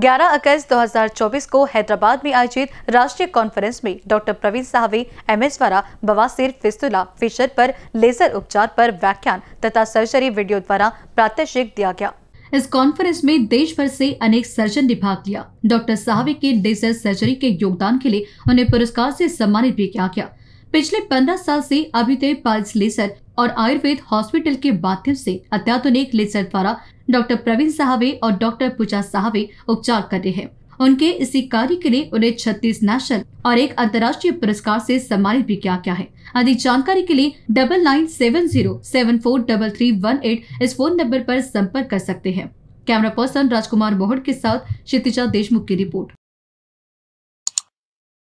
11 अगस्त 2024 को हैदराबाद में आयोजित राष्ट्रीय कॉन्फ्रेंस में doctor Praveen Sahave M S द्वारा बवासीर फिस्तुला फिशर पर लेजर उपचार पर व्याख्यान तथा सर्जरी वीडियो द्वारा प्रात्यक्षिक दिया गया इस कॉन्फ्रेंस में देश भर से अनेक सर्जन ने भाग लिया डॉक्टर साहवे के लेजर सर्जरी के योगदान के लिए उन्हें पुरस्कार ऐसी सम्मानित भी किया गया पिछले पंद्रह साल से अभ्युदय पल्स लेसर और आयुर्वेद हॉस्पिटल के माध्यम से अत्याधुनिक लेसर द्वारा डॉक्टर प्रवीण साहवे और डॉक्टर पूजा साहवे उपचार कर रहे हैं उनके इसी कार्य के लिए उन्हें छत्तीस नेशनल और एक अंतर्राष्ट्रीय पुरस्कार से सम्मानित भी किया गया है अधिक जानकारी के लिए double nine seven zero seven four double three one eight इस फोन नंबर पर संपर्क कर सकते हैं कैमरा पर्सन राजकुमार मोहड़ के साथ क्षितिजा देशमुख की रिपोर्ट